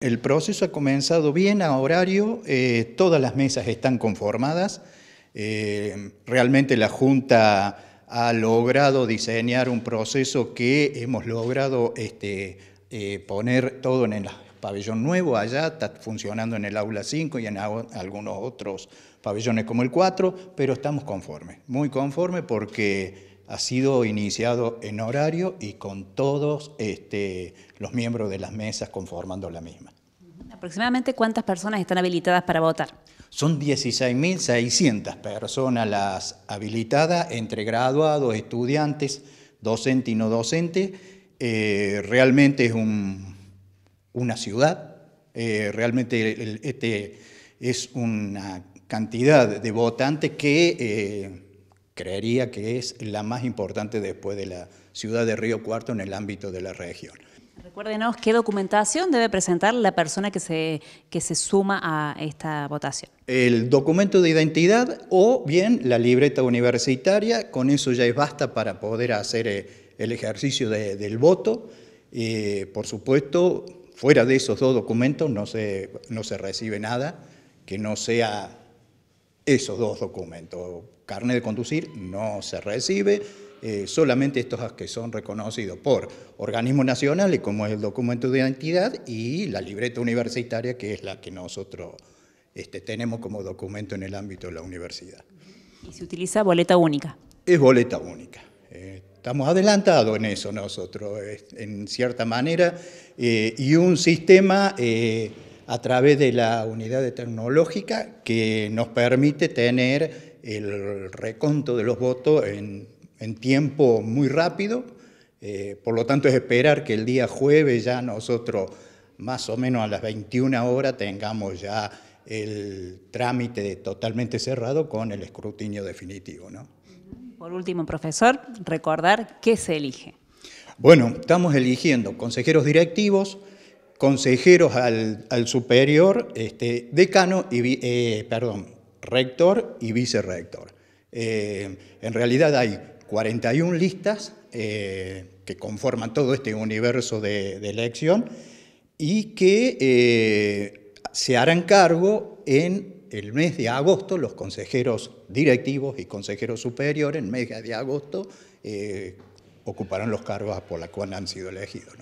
El proceso ha comenzado bien a horario, eh, todas las mesas están conformadas, eh, realmente la Junta ha logrado diseñar un proceso que hemos logrado este, eh, poner todo en el pabellón nuevo allá, está funcionando en el aula 5 y en algunos otros pabellones como el 4, pero estamos conformes, muy conformes porque ha sido iniciado en horario y con todos este, los miembros de las mesas conformando la misma. ¿Aproximadamente cuántas personas están habilitadas para votar? Son 16.600 personas las habilitadas entre graduados, estudiantes, docente y no docente. Eh, realmente es una ciudad, eh, realmente este es una cantidad de votantes que... Eh, Creería que es la más importante después de la ciudad de Río Cuarto en el ámbito de la región. Recuérdenos qué documentación debe presentar la persona que se, que se suma a esta votación. El documento de identidad o bien la libreta universitaria, con eso ya es basta para poder hacer eh, el ejercicio del voto. Eh, por supuesto, fuera de esos dos documentos no se, no se recibe nada que no sea esos dos documentos. carne de conducir no se recibe, eh, solamente estos que son reconocidos por organismos nacionales, como es el documento de identidad, y la libreta universitaria, que es la que nosotros este, tenemos como documento en el ámbito de la universidad. ¿Y se utiliza boleta única? Es boleta única. estamos adelantados en eso nosotros, eh, en cierta manera, eh, y un sistema a través de la unidad tecnológica que nos permite tener el reconto de los votos en, tiempo muy rápido. Eh, por lo tanto, es esperar que el día jueves ya nosotros, más o menos a las 21 horas, tengamos ya el trámite totalmente cerrado con el escrutinio definitivo. Por último, profesor, recordar qué se elige. Bueno, estamos eligiendo consejeros directivos, consejeros al, superior, este, decano y, eh, perdón, rector y vicerrector. Eh, en realidad hay 41 listas eh, que conforman todo este universo de, elección y que se harán cargo en el mes de agosto, los consejeros directivos y consejeros superiores, en mes de agosto, ocuparán los cargos por los cuales han sido elegidos.